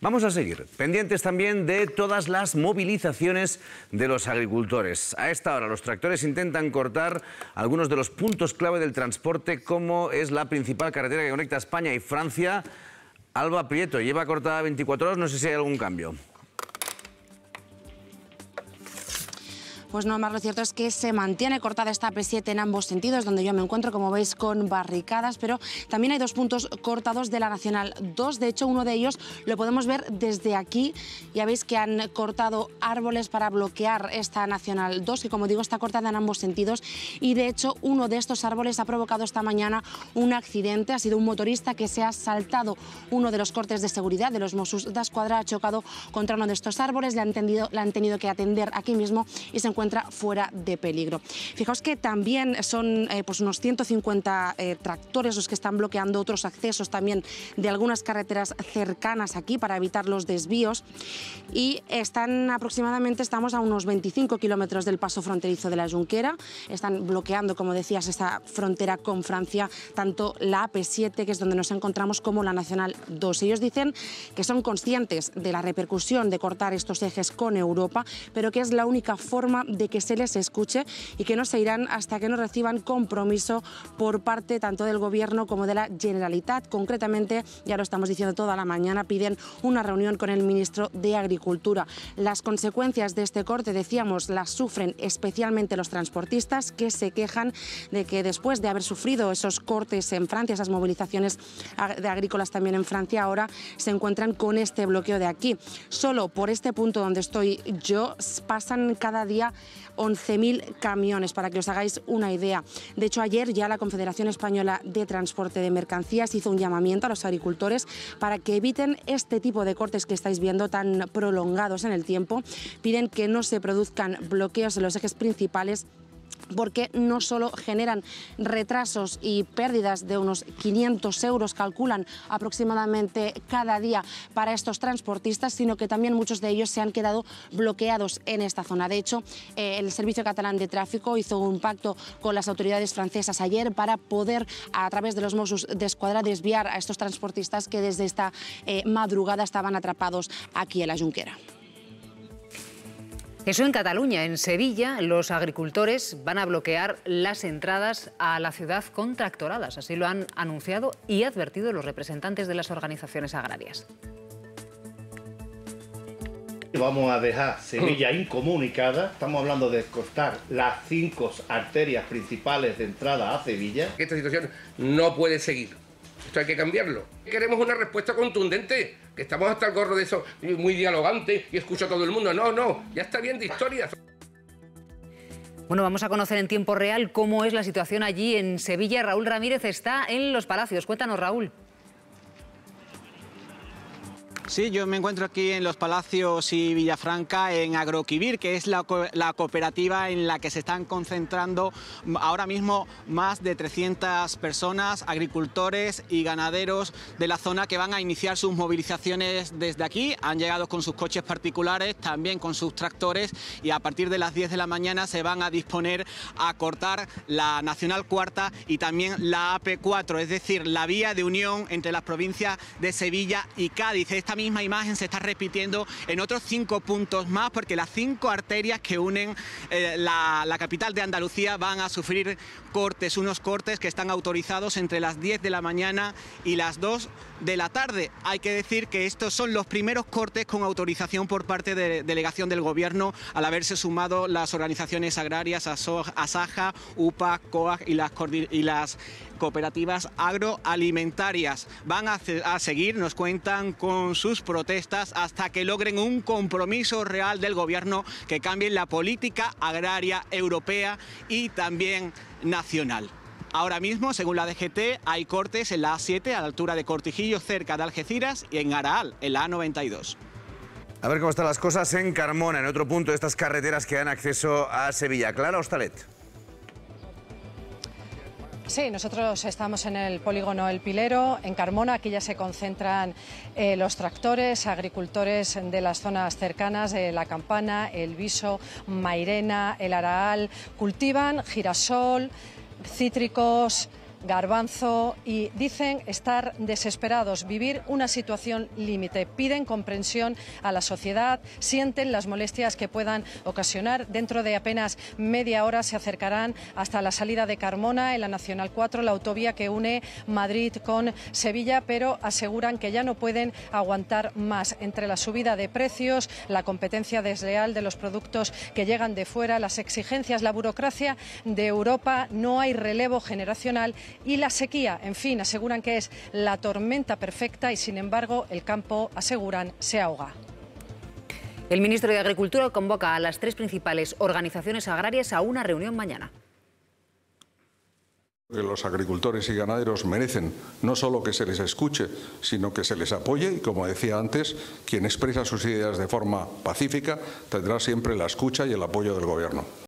Vamos a seguir, pendientes también de todas las movilizaciones de los agricultores. A esta hora los tractores intentan cortar algunos de los puntos clave del transporte, como es la principal carretera que conecta España y Francia. Alba Prieto, lleva cortada 24 horas, no sé si hay algún cambio. Pues no, más lo cierto es que se mantiene cortada esta P7 en ambos sentidos, donde yo me encuentro, como veis, con barricadas, pero también hay dos puntos cortados de la Nacional 2. De hecho, uno de ellos lo podemos ver desde aquí. Ya veis que han cortado árboles para bloquear esta Nacional 2, que como digo, está cortada en ambos sentidos. Y de hecho, uno de estos árboles ha provocado esta mañana un accidente. Ha sido un motorista que se ha saltado uno de los cortes de seguridad de los Mossos de Escuadra, ha chocado contra uno de estos árboles, le han, le han tenido que atender aquí mismo y se encuentra fuera de peligro. Fijaos que también son eh, pues unos 150 eh, tractores los que están bloqueando otros accesos también de algunas carreteras cercanas aquí para evitar los desvíos y están aproximadamente, estamos a unos 25 kilómetros del paso fronterizo de la Junquera, están bloqueando, como decías, esta frontera con Francia, tanto la AP7, que es donde nos encontramos, como la Nacional 2. Ellos dicen que son conscientes de la repercusión de cortar estos ejes con Europa, pero que es la única forma de que se les escuche y que no se irán hasta que no reciban compromiso por parte tanto del Gobierno como de la Generalitat. Concretamente, ya lo estamos diciendo toda la mañana, piden una reunión con el ministro de Agricultura. Las consecuencias de este corte, decíamos, las sufren especialmente los transportistas que se quejan de que después de haber sufrido esos cortes en Francia, esas movilizaciones de agrícolas también en Francia, ahora se encuentran con este bloqueo de aquí. Solo por este punto donde estoy yo pasan cada día 11.000 camiones, para que os hagáis una idea. De hecho, ayer ya la Confederación Española de Transporte de Mercancías hizo un llamamiento a los agricultores para que eviten este tipo de cortes que estáis viendo tan prolongados en el tiempo. Piden que no se produzcan bloqueos en los ejes principales porque no solo generan retrasos y pérdidas de unos 500 euros, calculan aproximadamente cada día para estos transportistas, sino que también muchos de ellos se han quedado bloqueados en esta zona. De hecho, eh, el Servicio Catalán de Tráfico hizo un pacto con las autoridades francesas ayer para poder, a través de los Mossos de Escuadra, desviar a estos transportistas que desde esta eh, madrugada estaban atrapados aquí en la Junquera. Eso en Cataluña, en Sevilla, los agricultores van a bloquear las entradas a la ciudad con tractoradas. Así lo han anunciado y advertido los representantes de las organizaciones agrarias. Vamos a dejar Sevilla incomunicada. Estamos hablando de cortar las cinco arterias principales de entrada a Sevilla. Esta situación no puede seguir. Esto hay que cambiarlo. Queremos una respuesta contundente, que estamos hasta el gorro de eso, muy dialogante y escucho a todo el mundo. No, no, ya está bien de historias. Bueno, vamos a conocer en tiempo real cómo es la situación allí en Sevilla. Raúl Ramírez está en los Palacios. Cuéntanos, Raúl. Sí, yo me encuentro aquí en Los Palacios y Villafranca, en Agroquivir, que es la, cooperativa en la que se están concentrando ahora mismo más de 300 personas, agricultores y ganaderos de la zona que van a iniciar sus movilizaciones desde aquí. Han llegado con sus coches particulares, también con sus tractores y a partir de las 10 de la mañana se van a disponer a cortar la Nacional Cuarta y también la AP4, es decir, la vía de unión entre las provincias de Sevilla y Cádiz misma imagen se está repitiendo en otros cinco puntos más, porque las cinco arterias que unen eh, la, capital de Andalucía van a sufrir cortes, unos cortes que están autorizados entre las 10 de la mañana y las 2 de la tarde. Hay que decir que estos son los primeros cortes con autorización por parte de delegación del Gobierno al haberse sumado las organizaciones agrarias Asaja, UPA, COAG y las, y las cooperativas agroalimentarias. Van a, a seguir, nos cuentan con su sus protestas hasta que logren un compromiso real del gobierno que cambie la política agraria europea y también nacional. Ahora mismo, según la DGT, hay cortes en la A7 a la altura de Cortijillo, cerca de Algeciras, y en Araal, en la A92. A ver cómo están las cosas en Carmona, en otro punto de estas carreteras que dan acceso a Sevilla. Clara Ostalet. Sí, nosotros estamos en el polígono El Pilero, en Carmona. Aquí ya se concentran eh, los tractores, agricultores de las zonas cercanas de eh, La Campana, El Viso, Mairena, El Araal. Cultivan girasol, cítricos, garbanzo y dicen estar desesperados, vivir una situación límite. Piden comprensión a la sociedad, sienten las molestias que puedan ocasionar. Dentro de apenas media hora se acercarán hasta la salida de Carmona en la Nacional 4, la autovía que une Madrid con Sevilla, pero aseguran que ya no pueden aguantar más entre la subida de precios, la competencia desleal de los productos que llegan de fuera, las exigencias, la burocracia de Europa, no hay relevo generacional y la sequía. En fin, aseguran que es la tormenta perfecta y, sin embargo, el campo, aseguran, se ahoga. El ministro de Agricultura convoca a las tres principales organizaciones agrarias a una reunión mañana. los agricultores y ganaderos merecen no solo que se les escuche, sino que se les apoye y, como decía antes, quien expresa sus ideas de forma pacífica tendrá siempre la escucha y el apoyo del Gobierno.